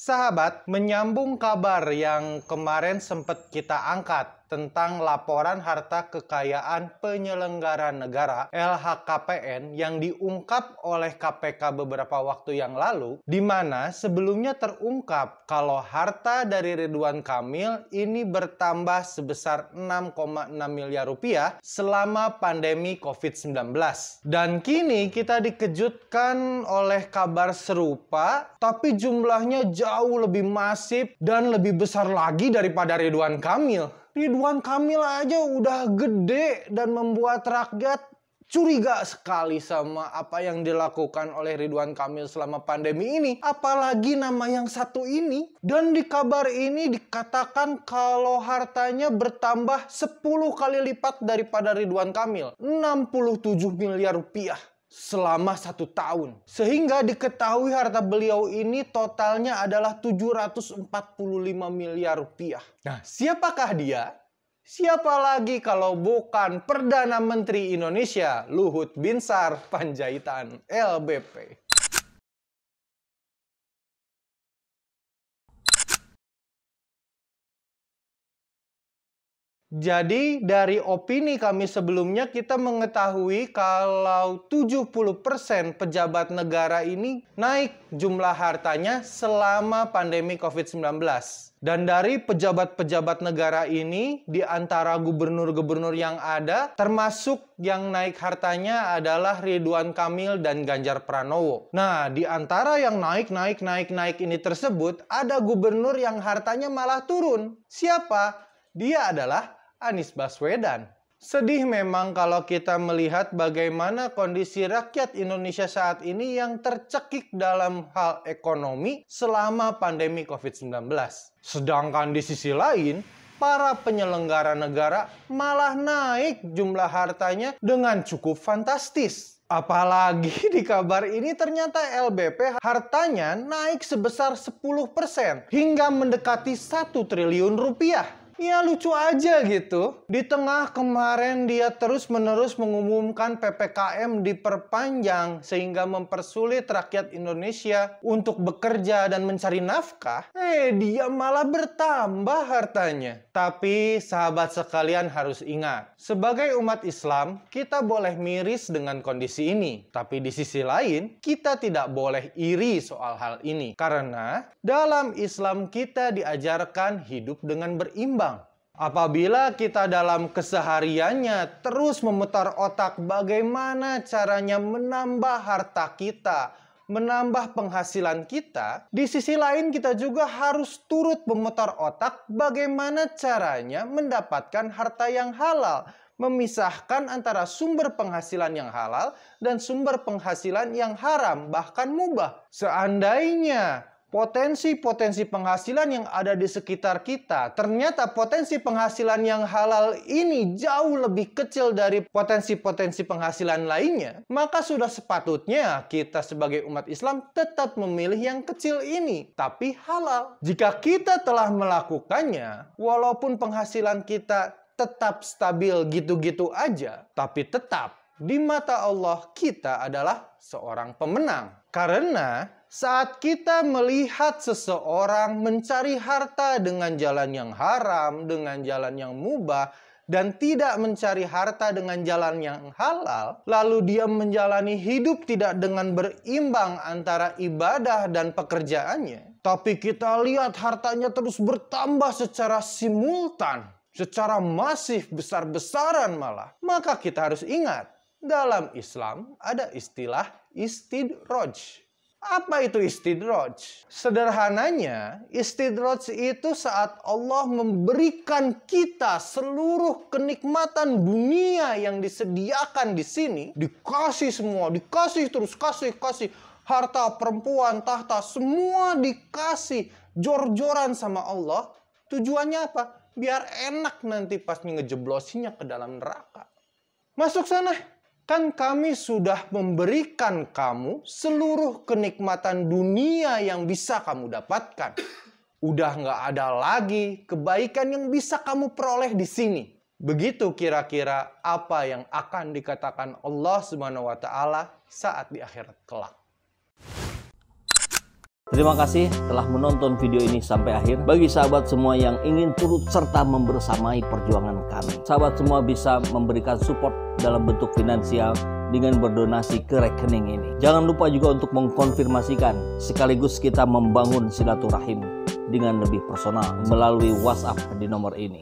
Sahabat, menyambung kabar yang kemarin sempat kita angkat tentang laporan harta kekayaan penyelenggara negara LHKPN yang diungkap oleh KPK beberapa waktu yang lalu di mana sebelumnya terungkap kalau harta dari Ridwan Kamil ini bertambah sebesar 6,6 miliar rupiah selama pandemi COVID-19. Dan kini kita dikejutkan oleh kabar serupa tapi jumlahnya jauh lebih masif dan lebih besar lagi daripada Ridwan Kamil. Ridwan Kamil aja udah gede dan membuat rakyat curiga sekali sama apa yang dilakukan oleh Ridwan Kamil selama pandemi ini. Apalagi nama yang satu ini. Dan di kabar ini dikatakan kalau hartanya bertambah 10 kali lipat daripada Ridwan Kamil. 67 miliar rupiah selama satu tahun. Sehingga diketahui harta beliau ini totalnya adalah 745 miliar rupiah. Nah, siapakah dia? Siapa lagi kalau bukan Perdana Menteri Indonesia Luhut Binsar Panjaitan LBP. Jadi dari opini kami sebelumnya kita mengetahui kalau 70% pejabat negara ini naik jumlah hartanya selama pandemi COVID-19. Dan dari pejabat-pejabat negara ini, di antara gubernur-gubernur yang ada, termasuk yang naik hartanya adalah Ridwan Kamil dan Ganjar Pranowo. Nah, di antara yang naik, naik, naik, naik ini tersebut, ada gubernur yang hartanya malah turun. Siapa? Dia adalah Anies Baswedan. Sedih memang kalau kita melihat bagaimana kondisi rakyat Indonesia saat ini yang tercekik dalam hal ekonomi selama pandemi COVID-19. Sedangkan di sisi lain, para penyelenggara negara malah naik jumlah hartanya dengan cukup fantastis. Apalagi di kabar ini ternyata LBP hartanya naik sebesar 10% hingga mendekati 1 triliun rupiah ya lucu aja gitu. Di tengah kemarin dia terus-menerus mengumumkan PPKM diperpanjang sehingga mempersulit rakyat Indonesia untuk bekerja dan mencari nafkah, eh dia malah bertambah hartanya. Tapi sahabat sekalian harus ingat, sebagai umat Islam, kita boleh miris dengan kondisi ini. Tapi di sisi lain, kita tidak boleh iri soal hal ini. Karena dalam Islam kita diajarkan hidup dengan berimbang Apabila kita dalam kesehariannya terus memutar otak bagaimana caranya menambah harta kita, menambah penghasilan kita, di sisi lain kita juga harus turut memutar otak bagaimana caranya mendapatkan harta yang halal, memisahkan antara sumber penghasilan yang halal dan sumber penghasilan yang haram, bahkan mubah. Seandainya potensi-potensi penghasilan yang ada di sekitar kita. Ternyata potensi penghasilan yang halal ini jauh lebih kecil dari potensi-potensi penghasilan lainnya. Maka sudah sepatutnya kita sebagai umat Islam tetap memilih yang kecil ini, tapi halal. Jika kita telah melakukannya, walaupun penghasilan kita tetap stabil gitu-gitu aja, tapi tetap di mata Allah kita adalah seorang pemenang. Karena saat kita melihat seseorang mencari harta dengan jalan yang haram, dengan jalan yang mubah, dan tidak mencari harta dengan jalan yang halal, lalu dia menjalani hidup tidak dengan berimbang antara ibadah dan pekerjaannya, tapi kita lihat hartanya terus bertambah secara simultan, secara masif, besar-besaran malah, maka kita harus ingat, dalam Islam ada istilah istidroj apa itu istidraj? Sederhananya, istidraj itu saat Allah memberikan kita seluruh kenikmatan dunia yang disediakan di sini, dikasih semua, dikasih terus, kasih, kasih, harta, perempuan, tahta, semua dikasih jor-joran sama Allah. Tujuannya apa? Biar enak nanti pas ngejeblosinya ke dalam neraka. Masuk sana, Kan kami sudah memberikan kamu seluruh kenikmatan dunia yang bisa kamu dapatkan. Udah nggak ada lagi kebaikan yang bisa kamu peroleh di sini. Begitu kira-kira apa yang akan dikatakan Allah Subhanahu wa taala saat di akhirat kelak. Terima kasih telah menonton video ini sampai akhir. Bagi sahabat semua yang ingin turut serta membersamai perjuangan kami, sahabat semua bisa memberikan support dalam bentuk finansial dengan berdonasi ke rekening ini. Jangan lupa juga untuk mengkonfirmasikan sekaligus kita membangun silaturahim dengan lebih personal melalui WhatsApp di nomor ini.